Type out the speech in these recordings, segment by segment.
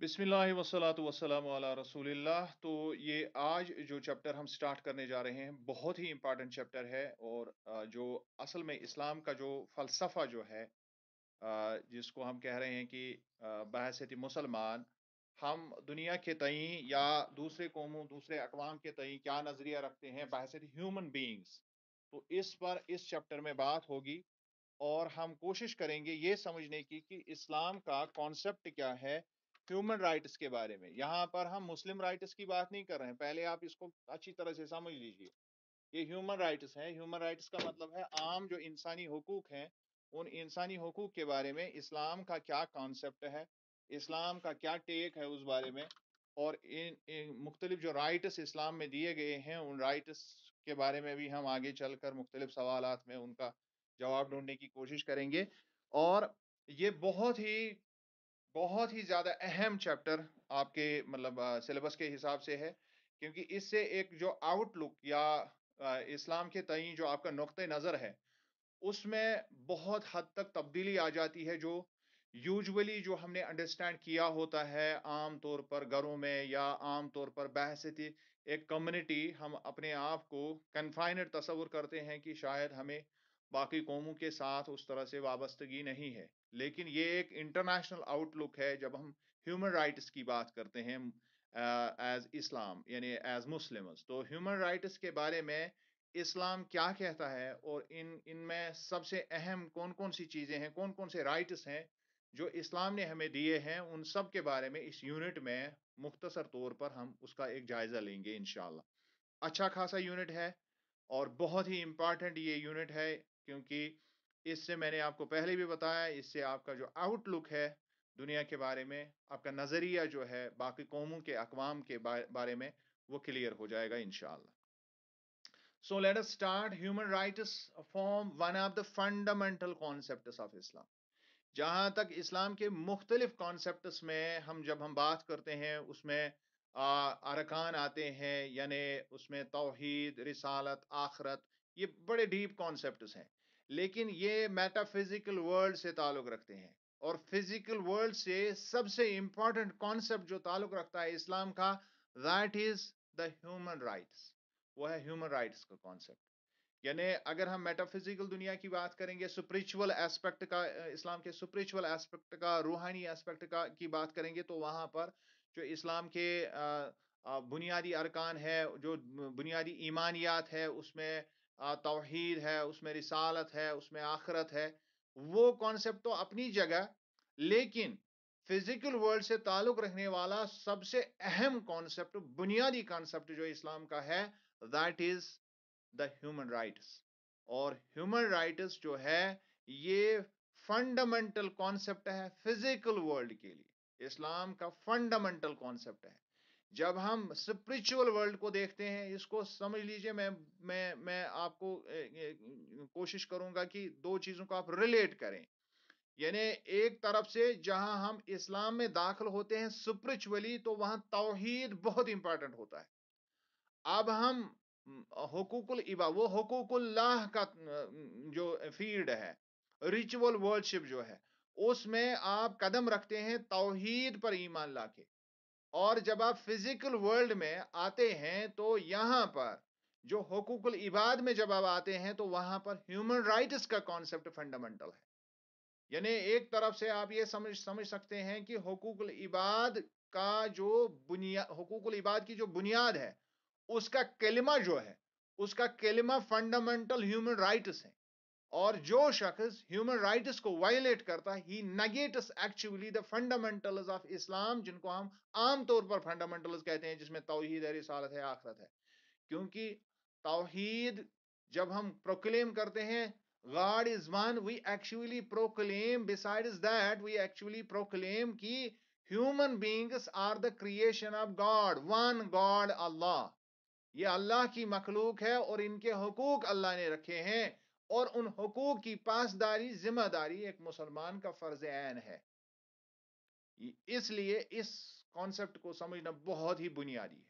बिसमीम् वसलाम रसोल्ला तो ये आज जो चैप्टर हम स्टार्ट करने जा रहे हैं बहुत ही इम्पॉर्टेंट चैप्टर है और जो असल में इस्लाम का जो फ़लसफ़ा जो है जिसको हम कह रहे हैं कि बहसत मुसलमान हम दुनिया के तई या दूसरे कौमों दूसरे अकवाम के तई क्या नज़रिया रखते हैं बहसत ह्यूमन बींग्स तो इस पर इस चैप्टर में बात होगी और हम कोशिश करेंगे ये समझने की कि इस्लाम का कॉन्सेप्ट क्या है ह्यूमन राइट्स के बारे में यहाँ पर हम मुस्लिम राइट्स की बात नहीं कर रहे हैं पहले आप इसको अच्छी तरह से समझ लीजिए ये ह्यूमन राइट्स हैं ह्यूमन राइट्स का मतलब है आम जो इंसानी हकूक हैं उन इंसानी हकूक के बारे में इस्लाम का क्या कॉन्सेप्ट है इस्लाम का क्या टेक है उस बारे में और इन, इन मुख्तलिफ जो राइट्स इस्लाम में दिए गए हैं उन राइट्स के बारे में भी हम आगे चल कर मुख्तलिफ सवाल में उनका जवाब ढूंढने की कोशिश करेंगे और ये बहुत ही बहुत ही ज़्यादा अहम चैप्टर आपके मतलब सिलेबस के हिसाब से है क्योंकि इससे एक जो आउटलुक या इस्लाम के तई जो आपका नुक़ नज़र है उसमें बहुत हद तक तब्दीली आ जाती है जो यूजुअली जो हमने अंडरस्टैंड किया होता है आम तौर पर घरों में या आम तौर पर बहसती एक कम्युनिटी हम अपने आप को कन्फाइनड तस्वुर करते हैं कि शायद हमें बाकी कौमों के साथ उस तरह से वाबस्तगी नहीं है लेकिन ये एक इंटरनेशनल आउटलुक है जब हम ह्यूमन राइट्स की बात करते हैं एज इस्लाम यानी एज मुस्लिम तो ह्यूमन राइट्स के बारे में इस्लाम क्या कहता है और इन इनमें सबसे अहम कौन कौन सी चीज़ें हैं कौन कौन से राइट्स हैं जो इस्लाम ने हमें दिए हैं उन सब के बारे में इस यूनिट में मुख्तसर तौर पर हम उसका एक जायज़ा लेंगे इन अच्छा खासा यूनिट है और बहुत ही इम्पॉर्टेंट ये यूनिट है क्योंकि इससे मैंने आपको पहले भी बताया इससे आपका जो आउटलुक है दुनिया के बारे में आपका नज़रिया जो है बाकी कौमों के अकवाम के बारे में वो क्लियर हो जाएगा in so let us start human rights form one of the fundamental concept of Islam जहाँ तक इस्लाम के मुख्तलिफ कॉन्सेप्ट में हम जब हम बात करते हैं उसमें अरकान आते हैं यानि उसमें तोहद रिसालत आखरत ये बड़े डीप कॉन्सेप्ट हैं लेकिन ये मेटाफिजिकल वर्ल्ड से ताल्लुक रखते हैं और फिजिकल वर्ल्ड से सबसे इंपॉर्टेंट कॉन्सेप्ट जो ताल्लुक रखता है इस्लाम का that is the human rights वो है ह्यूमन राइट्स का कॉन्सेप्ट यानी अगर हम मेटाफिजिकल दुनिया की बात करेंगे स्पिरिचुअल एस्पेक्ट का इस्लाम के स्पिरिचुअल एस्पेक्ट का रूहानी एस्पेक्ट का की बात करेंगे तो वहाँ पर जो इस्लाम के बुनियादी अरकान है जो बुनियादी ईमानियात है उसमें तोहद है उसमें रिसालत है उसमें आखरत है वो कॉन्सेप्ट तो अपनी जगह लेकिन फिजिकल वर्ल्ड से ताल्लुक रखने वाला सबसे अहम कॉन्सेप्ट बुनियादी कॉन्सेप्ट जो इस्लाम का है that is the human rights और ह्यूमन राइट्स जो है ये फंडामेंटल कॉन्सेप्ट है फिजिकल वर्ल्ड के लिए इस्लाम का फंडामेंटल कॉन्सेप्ट है जब हम स्पिरिचुअल वर्ल्ड को देखते हैं इसको समझ लीजिए मैं मैं मैं आपको कोशिश करूंगा कि दो चीज़ों को आप रिलेट करें यानी एक तरफ से जहां हम इस्लाम में दाखिल होते हैं स्पिरिचुअली तो वहां तोहहीद बहुत इंपॉर्टेंट होता है अब हम हकूकुल इबा वो हकूकुल्लाह का जो फील्ड है रिचुअल वर्शिप जो है उसमें आप कदम रखते हैं तोहहीद पर ईमान लाके और जब आप फिजिकल वर्ल्ड में आते हैं तो यहाँ पर जो हकूकुल इबाद में जब आप आते हैं तो वहां पर ह्यूमन राइट्स का कॉन्सेप्ट फंडामेंटल है यानी एक तरफ से आप ये समझ समझ सकते हैं कि हकूकुल इबाद का जो बुनियाद हकूकुल इबाद की जो बुनियाद है उसका कलिमा जो है उसका कलिमा फंडामेंटल ह्यूमन राइट्स है और जो शख्स ह्यूमन राइट्स को वायलेट करता है he negates actually the fundamentals of Islam जिनको हम आमतौर पर फंडामेंटल्स कहते हैं जिसमें तोहहीद है रिसालत है आखरत है क्योंकि तोहहीद जब हम प्रोक्लेम करते हैं God is one we actually proclaim besides that we actually proclaim की human beings are the creation of God one God Allah ये अल्लाह की मखलूक है और इनके हकूक अल्लाह ने रखे हैं और उन हकूक की पासदारी जिम्मेदारी एक मुसलमान का फ़र्ज आन है इसलिए इस कॉन्सेप्ट को समझना बहुत ही बुनियादी है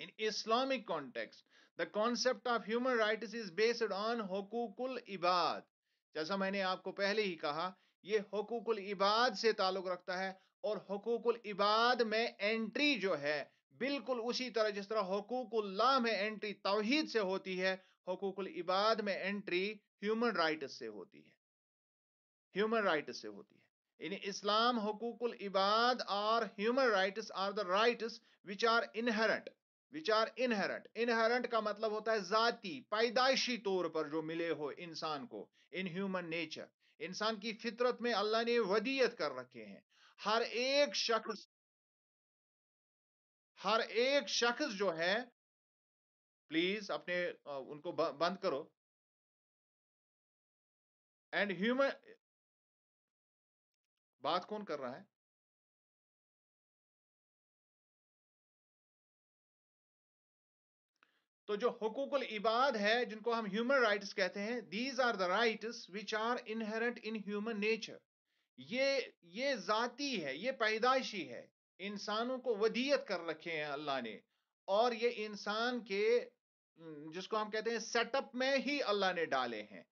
in Islamic context, the concept of human rights is based on हकूकुल इबाद जैसा मैंने आपको पहले ही कहा यह हकूकुल इबाद से ताल्लुक रखता है और हकूकुल इबाद में एंट्री जो है बिल्कुल उसी तरह जिस तरह हकूकुल्लाह में एंट्री तोहहीद से होती है हकूकुल इबाद में एंट्री ह्यूमन राइट से होती है ह्यूमन राइट से होती है इन इस्लाम हकूकुल इबाद और human rights are the rights which are inherent which are inherent inherent का मतलब होता है जाति पैदाइशी तौर पर जो मिले हो इंसान को इन ह्यूमन नेचर इंसान की फितरत में अल्लाह ने वदियत कर रखे हैं हर एक शख्स हर एक शख्स जो है प्लीज अपने उनको बंद करो एंड ह्यूमन बात कौन कर रहा है तो जो हकूक इबाद है जिनको हम ह्यूमन राइट्स कहते हैं these are the rights which are inherent in human nature ये ये जाती है ये पैदाइशी है इंसानों को वदियत कर रखे हैं अल्लाह ने और ये इंसान के हम्म, जिसको हम कहते हैं सेटअप में ही अल्लाह ने डाले हैं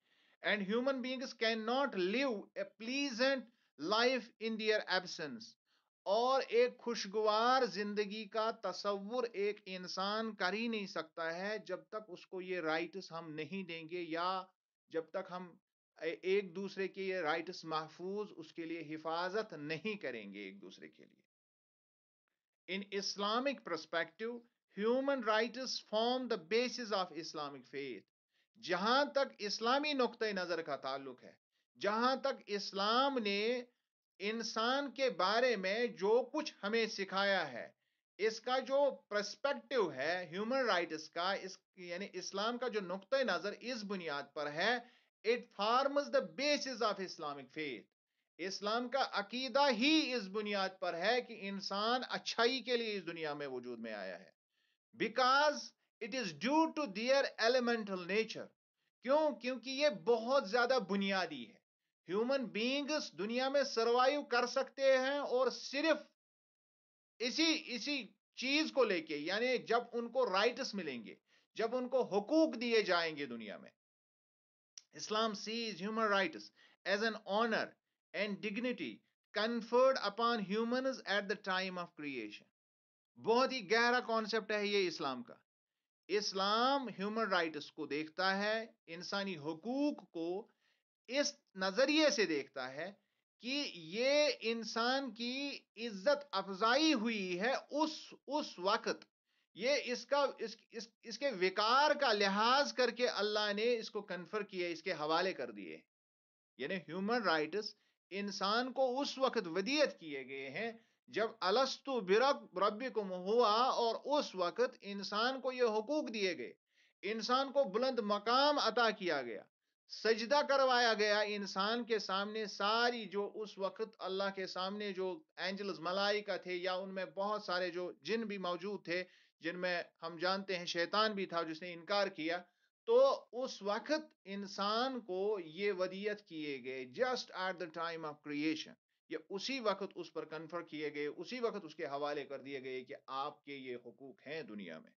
and human beings can not live a pleasant life in their absence और एक खुशगवार जिंदगी का तस्वुर एक इंसान कर ही नहीं सकता है जब तक उसको ये राइट्स हम नहीं देंगे या जब तक हम एक दूसरे के ये राइट्स महफूज उसके लिए हिफाजत नहीं करेंगे एक दूसरे के लिए in Islamic perspective human rights form the basis of Islamic faith जहां तक इस्लामी नुक़ नज़र का ताल्लुक है जहां तक इस्लाम ने इंसान के बारे में जो कुछ हमें सिखाया है इसका जो प्रस्पेक्टिव है ह्यूमन राइट्स का इस यानी इस्लाम का जो नुक़ नज़र इस बुनियाद पर है it forms the basis of Islamic faith Islam का अकीदा ही इस बुनियाद पर है कि इंसान अच्छाई के लिए इस दुनिया में वजूद में आया है because it is due to their elemental nature क्यों क्योंकि ये बहुत ज्यादा बुनियादी है ह्यूमन बींग्स दुनिया में सर्वाइव कर सकते हैं और सिर्फ इसी इसी चीज को लेके यानी जब उनको राइट्स मिलेंगे जब उनको हकूक दिए जाएंगे दुनिया में Islam sees human rights as an honour and dignity conferred upon human at the time of creation बहुत ही गहरा कॉन्सेप्ट है ये इस्लाम का इस्लाम ह्यूमन राइट्स को देखता है इंसानी हकूक को इस नज़रिए से देखता है कि ये इंसान की इज्जत अफजाई हुई है उस उस वक्त ये इसका इस, इस इसके विकार का लिहाज करके अल्लाह ने इसको कन्फर किया इसके हवाले कर दिए यानी ह्यूमन राइट्स इंसान को उस वक्त वदियत किए गए हैं जब अलस्तु बिरक रब्बिकुम हुआ और उस वक़्त इंसान को ये हकूक दिए गए इंसान को बुलंद मकाम अता किया गया सजदा करवाया गया इंसान के सामने सारी जो उस वक़्त अल्लाह के सामने जो एंजल्स मलाइका थे या उनमें बहुत सारे जो जिन भी मौजूद थे जिनमें हम जानते हैं शैतान भी था जिसने इनकार किया तो उस वक़्त इंसान को ये वदियत किए गए just at the time of creation ये उसी वक्त उस पर कन्फर किए गए उसी वक्त उसके हवाले कर दिए गए कि आपके ये हकूक हैं दुनिया में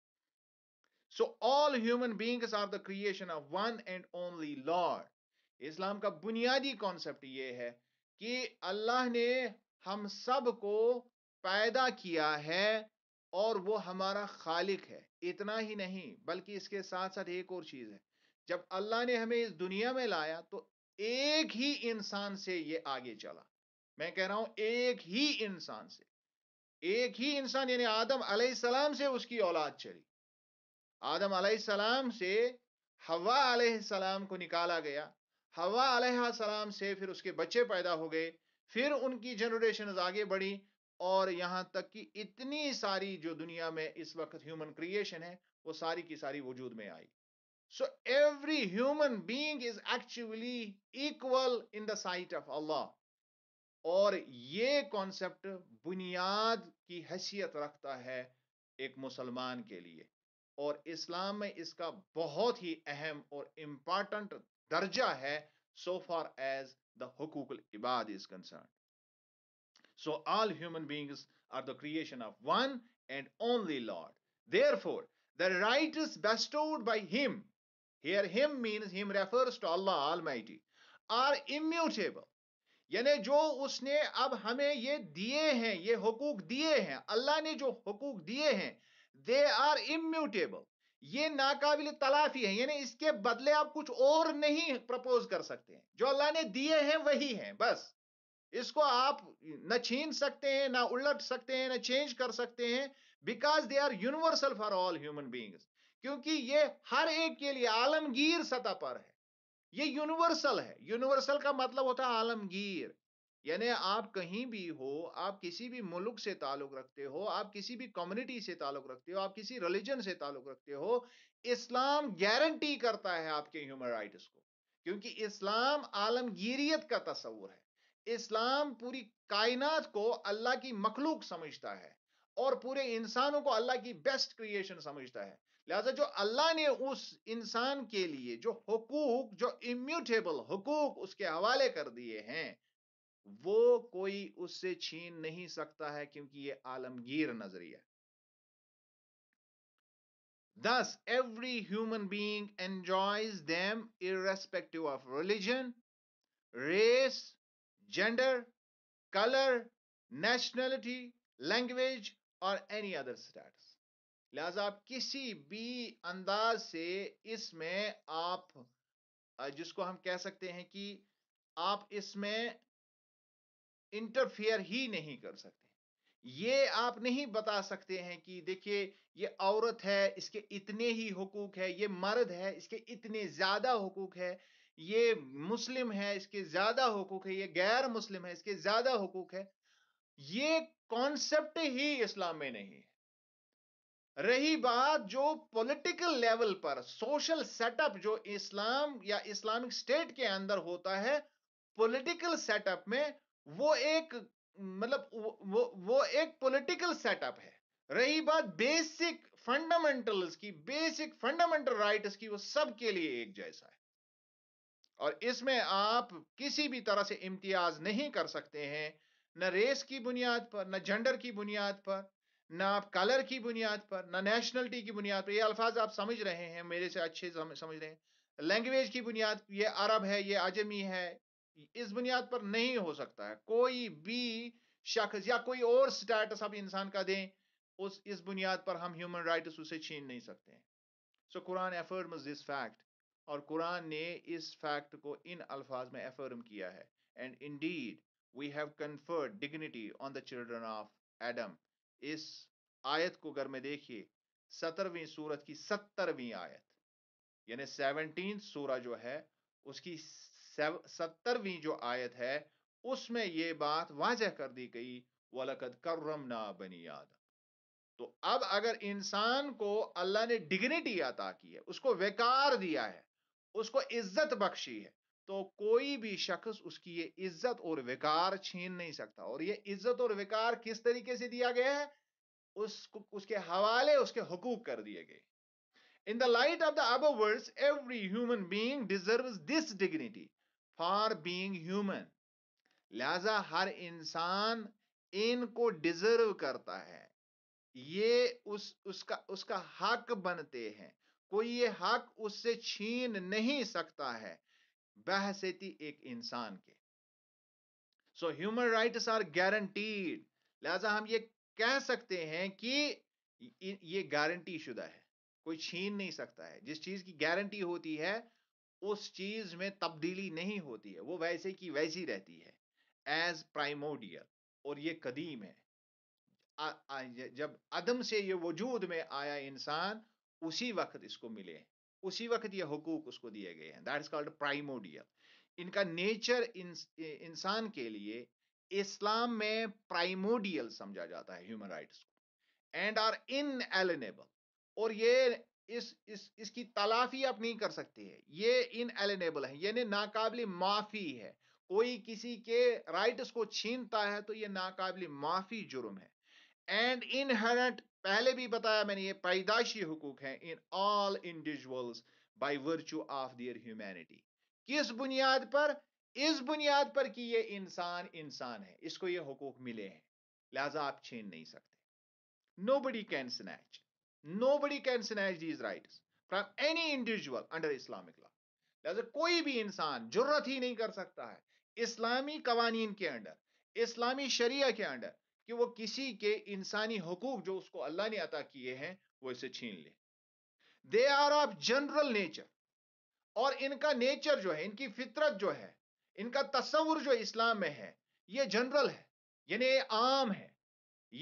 so all human beings are the creation of one and only lord Islam का बुनियादी कॉन्सेप्ट यह है कि अल्लाह ने हम सब को पैदा किया है और वो हमारा खालिक है इतना ही नहीं बल्कि इसके साथ साथ एक और चीज़ है जब अल्लाह ने हमें इस दुनिया में लाया तो एक ही इंसान से ये आगे चला मैं कह रहा हूं एक ही इंसान से एक ही इंसान यानी आदम सलाम से उसकी औलाद चली आदम सलाम से हवा सलाम को निकाला गया हवा सलाम से फिर उसके बच्चे पैदा हो गए फिर उनकी जनरेशन आगे बढ़ी और यहां तक कि इतनी सारी जो दुनिया में इस वक्त ह्यूमन क्रिएशन है वो सारी की सारी वजूद में आई so every human being is actually equal in the sight of Allah और ये कॉन्सेप्ट बुनियाद की हैसियत रखता है एक मुसलमान के लिए और इस्लाम में इसका बहुत ही अहम और इम्पॉर्टेंट दर्जा है सो फार एज द हकूक इबाद is concern so all human beings are the creation of one and only lord therefore the right is bestowed by him here him means him refers to allah almighty are immutable यानी जो उसने अब हमें ये दिए हैं ये हकूक दिए हैं अल्लाह ने जो हकूक दिए हैं दे आर इम्यूटेबल ये नाकाबिल तलाफी है यानी इसके बदले आप कुछ और नहीं प्रपोज कर सकते हैं जो अल्लाह ने दिए हैं वही हैं बस इसको आप न छीन सकते हैं ना उलट सकते हैं ना चेंज कर सकते हैं because they are universal for all human beings क्योंकि ये हर एक के लिए आलमगीर सतह पर है ये यूनिवर्सल है यूनिवर्सल का मतलब होता है आलमगीर यानी आप कहीं भी हो आप किसी भी मुल्क से ताल्लुक़ रखते हो आप किसी भी कम्युनिटी से ताल्लुक़ रखते हो आप किसी रिलीजन से ताल्लुक़ रखते हो इस्लाम गारंटी करता है आपके ह्यूमन राइट्स को क्योंकि इस्लाम आलमगीरियत का तस्वूर है इस्लाम पूरी कायनात को अल्लाह की मखलूक समझता है और पूरे इंसानों को अल्लाह की बेस्ट क्रिएशन समझता है लिहाजा जो अल्लाह ने उस इंसान के लिए जो हकूक जो इम्यूटेबल हकूक उसके हवाले कर दिए हैं वो कोई उससे छीन नहीं सकता है क्योंकि ये आलमगीर नजरिया thus every human being enjoys them irrespective of religion race gender colour nationality language और एनी अदर स्टेटस लिहाजा आप किसी भी अंदाज से इसमें आप जिसको हम कह सकते हैं कि आप इसमें इंटरफेयर ही नहीं कर सकते ये आप नहीं बता सकते हैं कि देखिए ये औरत है इसके इतने ही हकूक है ये मर्द है इसके इतने ज़्यादा हकूक है ये मुस्लिम है इसके ज़्यादा हकूक है ये गैर मुस्लिम है इसके ज़्यादा हकूक है ये कॉन्सेप्ट ही इस्लाम में नहीं है रही बात जो पॉलिटिकल लेवल पर सोशल सेटअप जो इस्लाम या इस्लामिक स्टेट के अंदर होता है पॉलिटिकल सेटअप में वो एक मतलब वो वो एक पॉलिटिकल सेटअप है रही बात बेसिक फंडामेंटल्स की बेसिक फंडामेंटल राइट्स की वो सबके लिए एक जैसा है और इसमें आप किसी भी तरह से इम्तियाज नहीं कर सकते हैं न रेस की बुनियाद पर न जेंडर की बुनियाद पर ना आप कलर की बुनियाद पर ना नेशनलिटी की बुनियाद पर ये अल्फाज आप समझ रहे हैं मेरे से अच्छे समझ रहे हैं लैंग्वेज की बुनियाद ये अरब है ये अजमी है इस बुनियाद पर नहीं हो सकता है कोई भी शख्स या कोई और स्टेटस आप इंसान का दें उस इस बुनियाद पर हम ह्यूमन राइट्स उसे छीन नहीं सकते हैं so Quran affirm this fact और कुरान ने इस फैक्ट को इन अल्फाज में एफर्म किया है and indeed we have conferred dignity on the children of Adam इस आयत को अगर में देखिए सत्रहवीं सूरत की सत्तरवीं आयत यानी सेवनटीन सूरह जो है उसकी सत्तरवीं जो आयत है उसमें ये बात वाजह कर दी गई वलकद ना बनी आदम तो अब अगर इंसान को अल्लाह ने डिग्निटी अता की है उसको वेकार दिया है उसको इज्जत बख्शी है तो कोई भी शख्स उसकी ये इज्जत और विकार छीन नहीं सकता और ये इज्जत और विकार किस तरीके से दिया गया है उसको उसके हवाले उसके हकूक कर दिए गए in the light of the अब words every human being deserve this dignity for being human लिहाजा हर इंसान इनको डिजर्व करता है ये उस उसका उसका हक बनते हैं कोई ये हक उससे छीन नहीं सकता है बहसेती एक इंसान के so human rights are guaranteed लिहाजा हम ये कह सकते हैं कि ये गारंटी शुदा है कोई छीन नहीं सकता है जिस चीज की गारंटी होती है उस चीज में तब्दीली नहीं होती है वो वैसे की वैसी रहती है एज प्राइमोडियल और ये कदीम है आ, आ, जब अदम से ये वजूद में आया इंसान उसी वक्त इसको मिले उसी वक्त ये हकूक उसको दिए गए हैं दैट इज कॉल्ड प्राइमोडियल इनका नेचर इंसान के लिए इस्लाम में प्राइमोडियल समझा जाता है ह्यूमन राइट्स को एंड आर इन एलिनेबल और ये इस इस इसकी तलाफी आप नहीं कर सकते हैं ये इन एलिनेबल है यानी नाकाबिल माफी है कोई किसी के राइट्स को छीनता है तो ये नाकाबिल माफी जुर्म है एंड इनहेरेंट पहले भी बताया मैंने ये पैदाशी हकूक हैं in all individuals by virtue of their humanity किस बुनियाद पर इस बुनियाद पर कि ये इंसान इंसान है इसको ये हकूक मिले हैं लिहाजा आप छीन नहीं सकते nobody can snatch nobody can snatch these right from any individual under Islamic law लिहाजा कोई भी इंसान जरूरत ही नहीं कर सकता है इस्लामी कवानीन के अंडर इस्लामी शरिया के अंडर कि वो किसी के इंसानी हकूक जो उसको अल्लाह ने अता किए हैं वो इसे छीन ले they are of general nature और इनका नेचर जो है इनकी फितरत जो है इनका तस्वुर जो इस्लाम में है ये जनरल है यानी ये आम है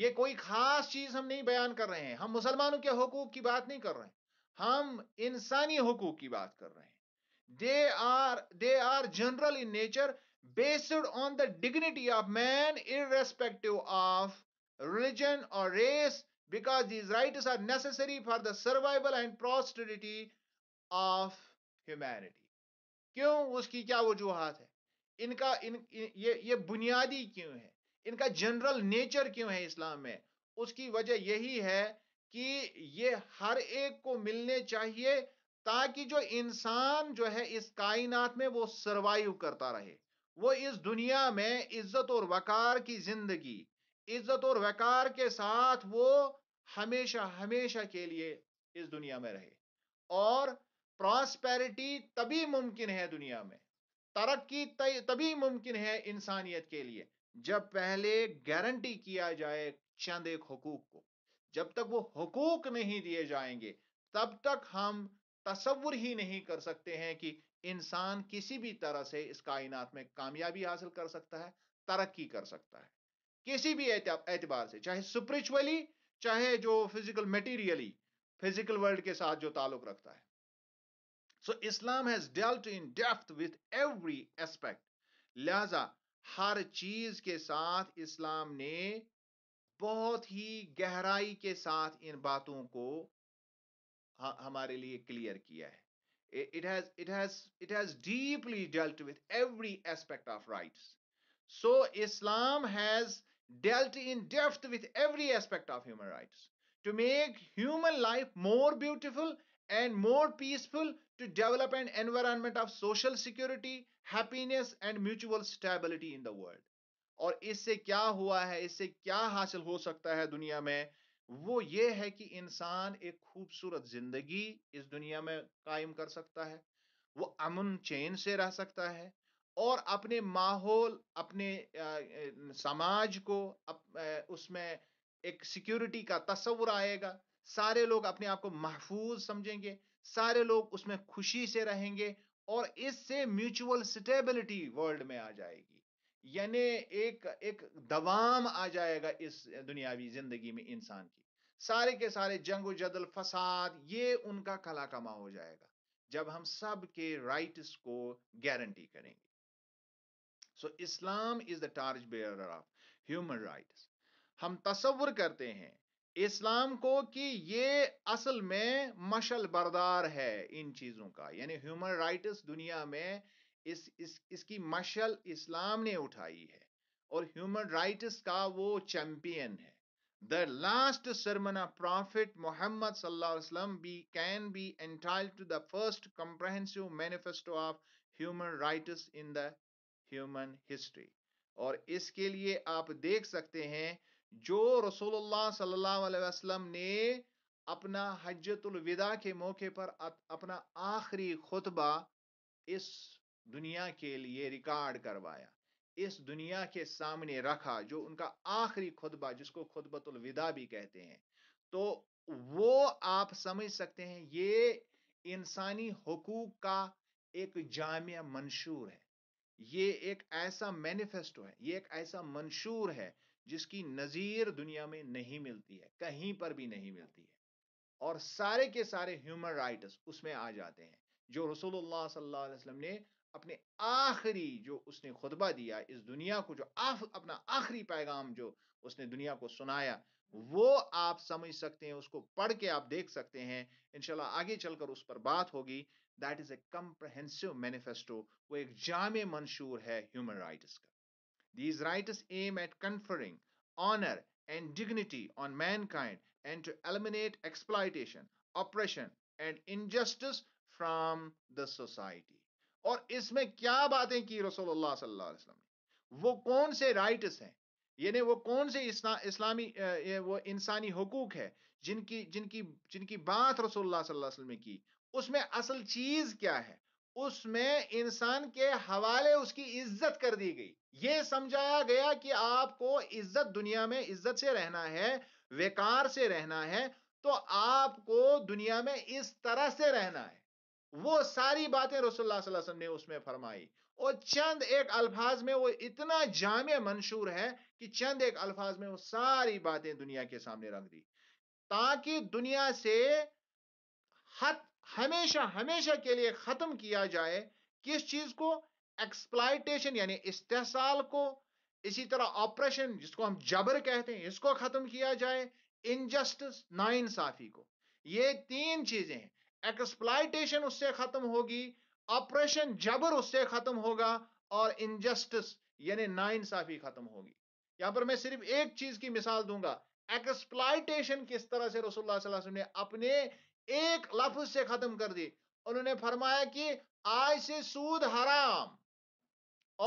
ये कोई खास चीज हम नहीं बयान कर रहे हैं हम मुसलमानों के हकूक की बात नहीं कर रहे हैं हम इंसानी हकूक की बात कर रहे हैं they are they are general in nature based on the dignity of man irrespective of religion or race because these rights are necessary for the survival and prosperity of humanity क्यों उसकी क्या वजूहत है इनका इन, इन ये ये बुनियादी क्यों है इनका जनरल नेचर क्यों है इस्लाम में उसकी वजह यही है कि ये हर एक को मिलने चाहिए ताकि जो इंसान जो है इस कायनात में वो सरवाइव करता रहे वो इस दुनिया में इज्जत और वकार की जिंदगी इज्जत और वकार के साथ वो हमेशा हमेशा के लिए इस दुनिया में रहे और प्रॉस्पेरिटी तभी मुमकिन है दुनिया में तरक्की तभी मुमकिन है इंसानियत के लिए जब पहले गारंटी किया जाए चंद एक हकूक को जब तक वो हकूक नहीं दिए जाएंगे तब तक हम तस्वुर ही नहीं कर सकते हैं कि इंसान किसी भी तरह से इस कायनात में कामयाबी हासिल कर सकता है तरक्की कर सकता है किसी भी एतबार से चाहे स्पिरिचुअली चाहे जो फिजिकल मटीरियली फिजिकल वर्ल्ड के साथ जो ताल्लुक रखता है so Islam has dealt in depth with every aspect लिहाजा हर चीज के साथ इस्लाम ने बहुत ही गहराई के साथ इन बातों को हमारे लिए क्लियर किया है it has it has it has deeply dealt with every aspect of rights so islam has dealt in depth with every aspect of human rights to make human life more beautiful and more peaceful to develop an environment of social security happiness and mutual stability in the world और इससे क्या वो ये है कि इंसान एक खूबसूरत जिंदगी इस दुनिया में कायम कर सकता है वो अमन चैन से रह सकता है और अपने माहौल अपने समाज को अप, उसमें एक सिक्योरिटी का तस्वुर आएगा सारे लोग अपने आप को महफूज समझेंगे सारे लोग उसमें खुशी से रहेंगे और इससे म्यूचुअल स्टेबिलिटी वर्ल्ड में आ जाएगी यानी एक एक दवाम आ जाएगा इस दुनियावी जिंदगी में इंसान की सारे के सारे जंग जदल फसाद ये उनका कला कमा हो जाएगा जब हम सब के राइट्स को गारंटी करेंगे so Islam is the torch bearer of human rights हम तस्वुर करते हैं इस्लाम को कि ये असल में मशल बरदार है इन चीज़ों का यानी ह्यूमन राइट्स दुनिया में इस इस इसकी मशल इस्लाम ने उठाई है और ह्यूमन राइट्स का वो चैंपियन है the last sermon prophet Muhammad सल्लम be can be entitled to the first comprehensive manifesto of human rights in the human history और इसके लिए आप देख सकते हैं जो रसोल्ला सल्लाम ने अपना हजतुलविदा के मौके पर अपना आखिरी खुतबा इस दुनिया के लिए रिकॉर्ड करवाया इस दुनिया के सामने रखा जो उनका आखिरी खुतबा जिसको खुतबतुल विदा भी कहते हैं तो वो आप समझ सकते हैं ये इंसानी हकूक का एक जामिया मंशूर है ये एक ऐसा मैनिफेस्टो है ये एक ऐसा मंशूर है जिसकी नज़ीर दुनिया में नहीं मिलती है कहीं पर भी नहीं मिलती है और सारे के सारे ह्यूमन राइट्स उसमें आ जाते हैं जो रसूलुल्लाह सल्लल्लाहु अलैहि वसल्लम ने अपने आखिरी जो उसने खुतबा दिया इस दुनिया को जो आफ, अपना आखिरी पैगाम जो उसने दुनिया को सुनाया वो आप समझ सकते हैं उसको पढ़ के आप देख सकते हैं इनशाला आगे चलकर उस पर बात होगी that is a comprehensive manifesto वो एक जाम मंशूर है ह्यूमन राइट्स का these rights aim at conferring honour and dignity on mankind and to eliminate exploitation oppression and injustice from the society और इसमें क्या बातें की रसोल्ला ने वो कौन से राइट्स हैं यानी वो कौन से इस्ला, इस्लामी वो इंसानी हकूक है जिनकी जिनकी जिनकी बात रसोल्ला वसल्लम ने की उसमें असल चीज क्या है उसमें इंसान के हवाले उसकी इज्जत कर दी गई ये समझाया गया कि आपको इज्जत दुनिया में इज्जत से रहना है वेकार से रहना है तो आपको दुनिया में इस तरह से रहना है वो सारी बातें रसोल्ला ने उसमें फरमाई और चंद एक अल्फाज में वो इतना जाम मंशूर है कि चंद एक अल्फाज में वो सारी बातें दुनिया के सामने रख दी ताकि दुनिया से हत हमेशा हमेशा के लिए ख़त्म किया जाए किस चीज़ को एक्सप्लाइटेशन यानी इस्तेसाल को इसी तरह ऑपरेशन जिसको हम जबर कहते हैं इसको ख़त्म किया जाए इनजस्टिस ना इंसाफी को ये तीन चीज़ें हैं एक्सप्लाइटेशन उससे खत्म होगी ऑपरेशन जबर उससे खत्म होगा और इनजस्टिस यानी नाइंसाफी खत्म होगी यहां पर मैं सिर्फ एक चीज की मिसाल दूंगा एक्सप्लाइटेशन किस तरह से रसुल्ला ने अपने एक लफ्ज से खत्म कर दी उन्होंने फरमाया कि आज से सूद हराम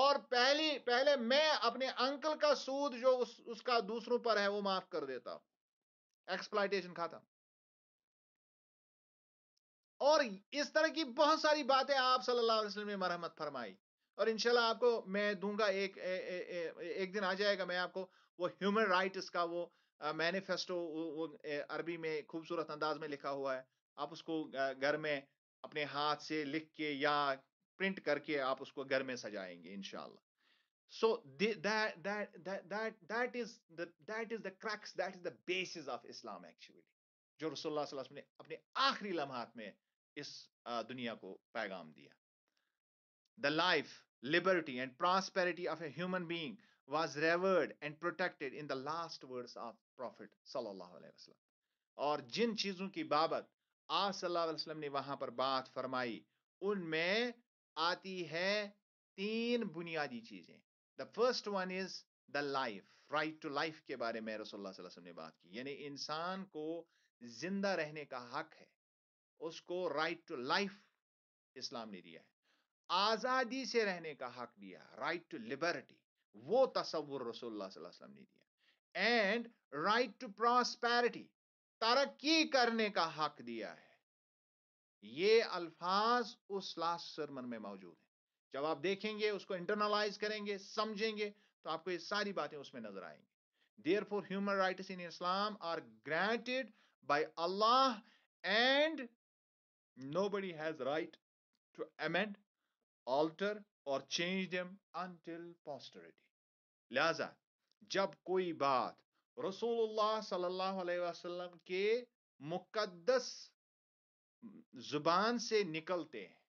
और पहली पहले मैं अपने अंकल का सूद जो उस, उसका दूसरों पर है वो माफ कर देता हूं एक्सप्लाइटेशन खत्म और इस तरह की बहुत सारी बातें आप सल्लल्लाहु अलैहि वसल्लम ने मरहमत फरमाई और इंशाल्लाह आपको मैं दूंगा एक ए, ए, ए, एक दिन आ जाएगा मैं आपको वो ह्यूमन राइट्स का वो मैनिफेस्टो वो वो अरबी में खूबसूरत अंदाज में लिखा हुआ है आप उसको घर में अपने हाथ से लिख के या प्रिंट करके आप उसको घर में सजाएंगे इनशाला so that is that is the crux that is the basis of Islam actually जो रसोल्ला ने अपने आखिरी लम्हात में इस दुनिया को पैगाम दिया the life liberty and prosperity of a human being was revered and protected in the last words of prophet sallallahu और जिन चीजों की बाबत आप सल्लाम ने वहां पर बात फरमाई उनमें आती है तीन बुनियादी चीजें the first one is the life right to life के बारे में रसोल्ला ने बात की यानी इंसान को जिंदा रहने का हक है उसको राइट टू लाइफ इस्लाम ने दिया है आज़ादी से रहने का हक दिया राइट टू लिबर्टी वो तस्वुर रसोल्ला ने दिया एंड राइट टू प्रॉस्पैरिटी तरक्की करने का हक दिया है ये अल्फाज उस लास्ट सरमन में मौजूद है जब आप देखेंगे उसको इंटरनलाइज करेंगे समझेंगे तो आपको ये सारी बातें उसमें नजर आएंगी therefore human right in Islam are granted by Allah and Nobody has right to amend, alter और change them until posterity. लिहाजा जब कोई बात रसूलुल्लाह सल्लल्लाहु अलैहि वसल्लम के मुकद्दस जुबान से निकलते हैं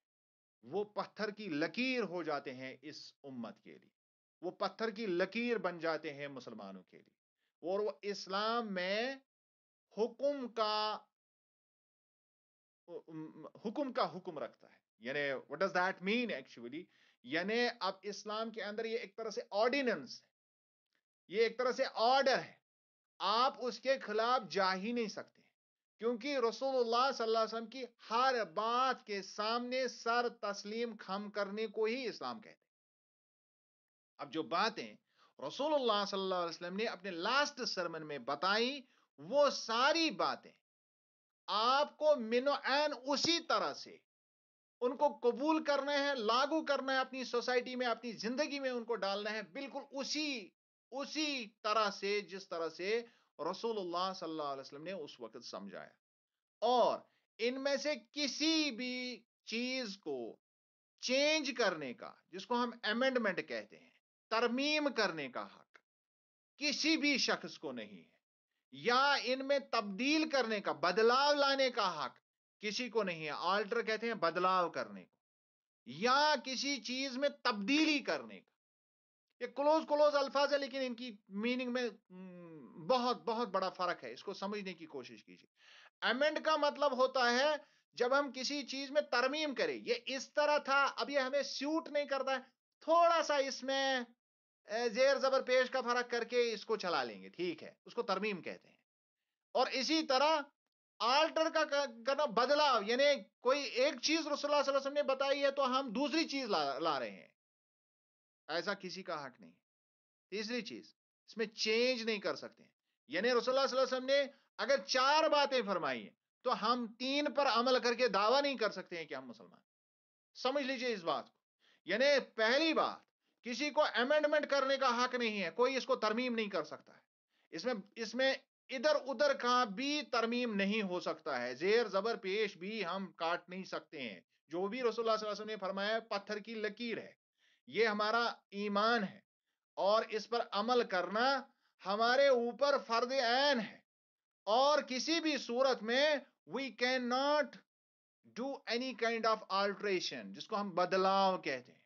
वो पत्थर की लकीर हो जाते हैं इस उम्मत के लिए वो पत्थर की लकीर बन जाते हैं मुसलमानों के लिए और वो इस्लाम में हुक्म का हुक्म का हुक्म रखता है यानी what does that mean actually यानी अब इस्लाम के अंदर ये एक तरह से ऑर्डिनेंस है ये एक तरह से ऑर्डर है आप उसके खिलाफ जा ही नहीं सकते क्योंकि रसूलुल्लाह सल्लल्लाहु अलैहि वसल्लम की हर बात के सामने सर तस्लीम खम करने को ही इस्लाम कहते हैं अब जो बातें रसूलुल्लाह सल्लल्लाहु अलैहि वसल्लम ने अपने लास्ट सरमन में बताई वो सारी बातें आपको मिनोन उसी तरह से उनको कबूल करना है लागू करना है अपनी सोसाइटी में अपनी जिंदगी में उनको डालना है बिल्कुल उसी उसी तरह से जिस तरह से रसूलुल्लाह सल्लल्लाहु अलैहि वसल्लम ने उस वक्त समझाया और इनमें से किसी भी चीज को चेंज करने का जिसको हम एमेंडमेंट कहते हैं तरमीम करने का हक किसी भी शख्स को नहीं है या इनमें तब्दील करने का बदलाव लाने का हक किसी को नहीं है आल्टर कहते हैं बदलाव करने को या किसी चीज में तब्दीली करने का ये क्लोज क्लोज अल्फाज है लेकिन इनकी मीनिंग में हम्म, बहुत बहुत बड़ा फर्क है इसको समझने की कोशिश कीजिए एमेंड का मतलब होता है जब हम किसी चीज में तरमीम करें ये इस तरह था अब ये हमें सूट नहीं करता है थोड़ा सा इसमें जेर जबर पेश का फर्क करके इसको चला लेंगे ठीक है उसको तरमीम कहते हैं और इसी तरह आल्टर का करना बदलाव यानी कोई एक चीज रसोल्ला वसल्लम ने बताई है तो हम दूसरी चीज ला, ला रहे हैं ऐसा किसी का हक नहीं तीसरी चीज इसमें चेंज नहीं कर सकते यानी रसोल्ला वसल्लम ने अगर चार बातें फरमाई हैं तो हम तीन पर अमल करके दावा नहीं कर सकते हैं कि हम मुसलमान समझ लीजिए इस बात को यानी पहली बात किसी को अमेंडमेंट करने का हक नहीं है कोई इसको तरमीम नहीं कर सकता है इसमें इसमें इधर उधर का भी तरमीम नहीं हो सकता है जेर जबर पेश भी हम काट नहीं सकते हैं जो भी रसोल्ला ने फरमाया पत्थर की लकीर है ये हमारा ईमान है और इस पर अमल करना हमारे ऊपर फर्द ऐन है और किसी भी सूरत में we can not do any kind of alteration जिसको हम बदलाव कहते हैं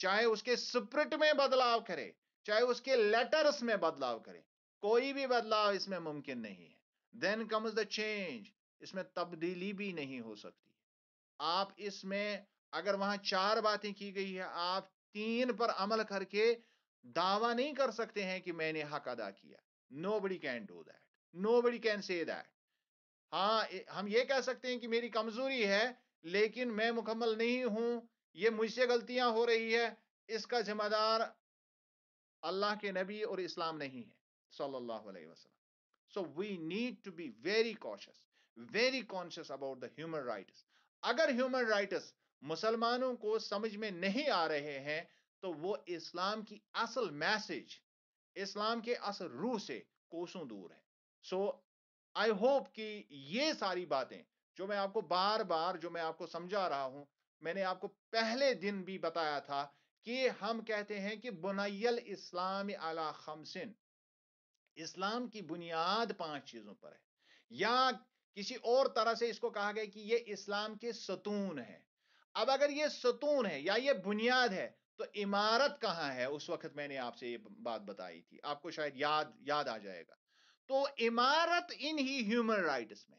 चाहे उसके स्प्रिट में बदलाव करे चाहे उसके लेटर्स में बदलाव करे कोई भी बदलाव इसमें मुमकिन नहीं है देन कम्स द चेंज इसमें तब्दीली भी नहीं हो सकती आप इसमें अगर वहां चार बातें की गई है आप तीन पर अमल करके दावा नहीं कर सकते हैं कि मैंने हक अदा किया nobody can do that nobody can say that हाँ हम ये कह सकते हैं कि मेरी कमजोरी है लेकिन मैं मुकम्मल नहीं हूं ये मुझसे गलतियां हो रही है इसका जिम्मेदार अल्लाह के नबी और इस्लाम नहीं है सल्लल्लाहु अलैहि वसल्लम so we need to be very cautious very conscious about the human rights अगर ह्यूमन राइट्स मुसलमानों को समझ में नहीं आ रहे हैं तो वो इस्लाम की असल मैसेज इस्लाम के असल रूह से कोसों दूर है सो आई होप कि ये सारी बातें जो मैं आपको बार बार जो मैं आपको समझा रहा हूं मैंने आपको पहले दिन भी बताया था कि हम कहते हैं कि बुनैल इस्लाम अला खमसिन इस्लाम की बुनियाद पांच चीजों पर है या किसी और तरह से इसको कहा गया कि ये इस्लाम के सतून है अब अगर ये सतून है या ये बुनियाद है तो इमारत कहाँ है उस वक्त मैंने आपसे ये बात बताई थी आपको शायद याद याद आ जाएगा तो इमारत इन ही ह्यूमन राइट्स में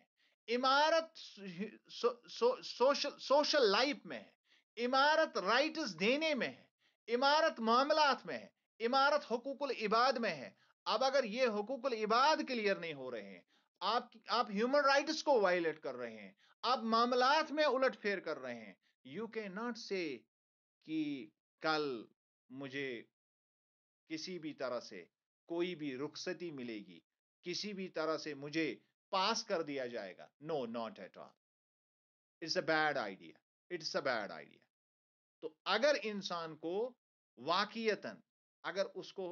इमारत so, so, social social life में है इमारत राइट्स देने में है इमारत मामलात में है इमारत हकूकुल इबाद में है अब अगर ये हकूकुल इबाद क्लियर नहीं हो रहे हैं आप आप ह्यूमन राइट्स को वायलेट कर रहे हैं आप मामलात में उलट फेर कर रहे हैं यू कैन नॉट से कि कल मुझे किसी भी तरह से कोई भी रुखसती मिलेगी किसी भी तरह से मुझे पास कर दिया जाएगा no not at all it's a bad idea it's a bad idea तो अगर इंसान को वाकियतन अगर उसको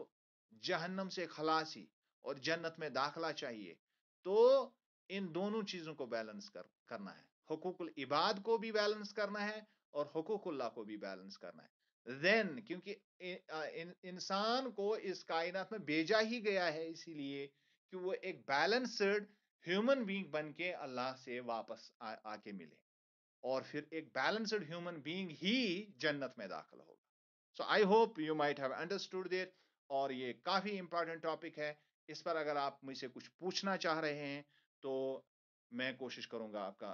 जहन्नम से खलासी और जन्नत में दाखला चाहिए तो इन दोनों चीज़ों को बैलेंस कर करना है हकूकुल इबाद को भी बैलेंस करना है और हकूकुल्ला को भी बैलेंस करना है देन क्योंकि इंसान इन, को इस कायनात में भेजा ही गया है इसीलिए कि वो एक बैलेंसड ह्यूमन बीइंग बन के अल्लाह से वापस आ, आके मिले और फिर एक बैलेंस्ड ह्यूमन बींग ही जन्नत में दाखिल होगा so I hope you might have understood there और ये काफ़ी इंपॉर्टेंट टॉपिक है इस पर अगर आप मुझसे कुछ पूछना चाह रहे हैं तो मैं कोशिश करूंगा आपका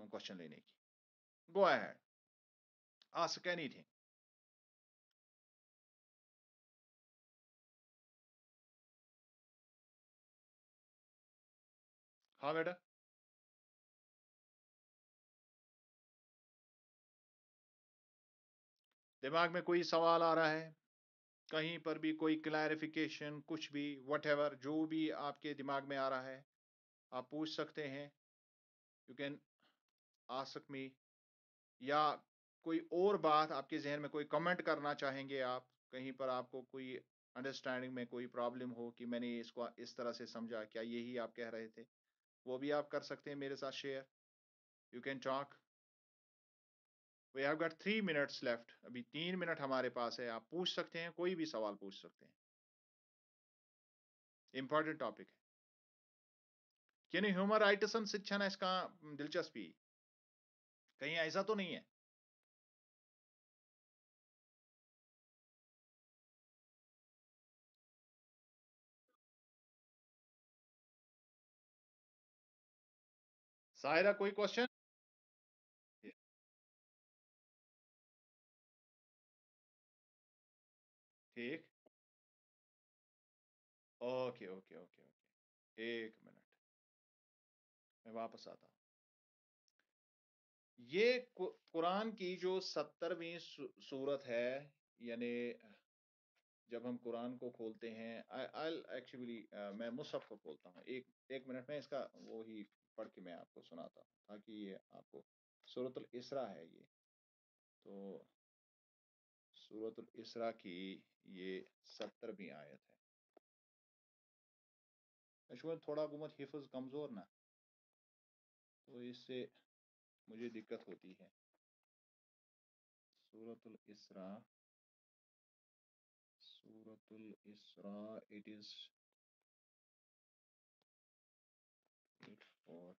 क्वेश्चन लेने की गो है आस्क एनीथिंग हाँ बेटा दिमाग में कोई सवाल आ रहा है कहीं पर भी कोई क्लैरिफिकेशन कुछ भी वट जो भी आपके दिमाग में आ रहा है आप पूछ सकते हैं यू कैन आस्क मी या कोई और बात आपके जहन में कोई कमेंट करना चाहेंगे आप कहीं पर आपको कोई अंडरस्टैंडिंग में कोई प्रॉब्लम हो कि मैंने इसको इस तरह से समझा क्या यही आप कह रहे थे वो भी आप कर सकते हैं मेरे साथ share you can talk we have got three minutes left अभी तीन मिनट हमारे पास है आप पूछ सकते हैं कोई भी सवाल पूछ सकते हैं इंपॉर्टेंट टॉपिक है यानी ह्यूमन शिक्षा ना इसका दिलचस्पी कहीं ऐसा तो नहीं है साहिरा कोई क्वेश्चन ठीक ओके ओके ओके ओके एक मिनट मैं वापस आता हूं ये कुरान की जो सत्तरवीं सूरत है यानी जब हम कुरान को खोलते हैं आई एक्चुअली uh, मैं मुसफ़ को खोलता हूँ एक एक मिनट में इसका वो ही पढ़ के मैं आपको सुनाता हूँ ताकि ये आपको सूरतल इसरा है ये तो सूरतल इसरा की ये सत्तरवीं आयत है अशवर थोड़ा गुमत हिफज कमज़ोर ना तो इससे मुझे दिक्कत होती है सूरतल इसरा सूरतल इसरा इट इज़ or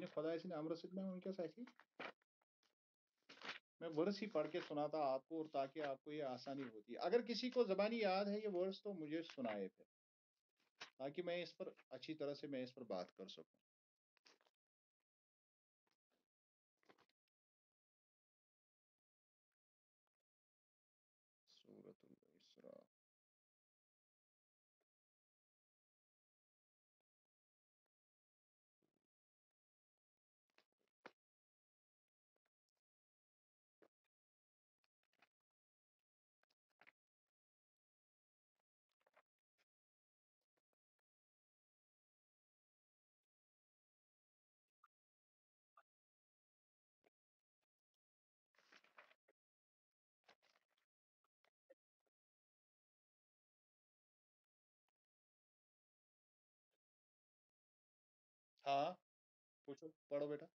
ने खुदा ने सिद्ध में उनके साथी मैं वर्स ही पढ़ के सुनाता आपको और ताकि आपको ये आसानी होती है अगर किसी को ज़बानी याद है ये वर्स तो मुझे सुनाए फिर ताकि मैं इस पर अच्छी तरह से मैं इस पर बात कर सकूं हाँ पूछो पढ़ो बेटा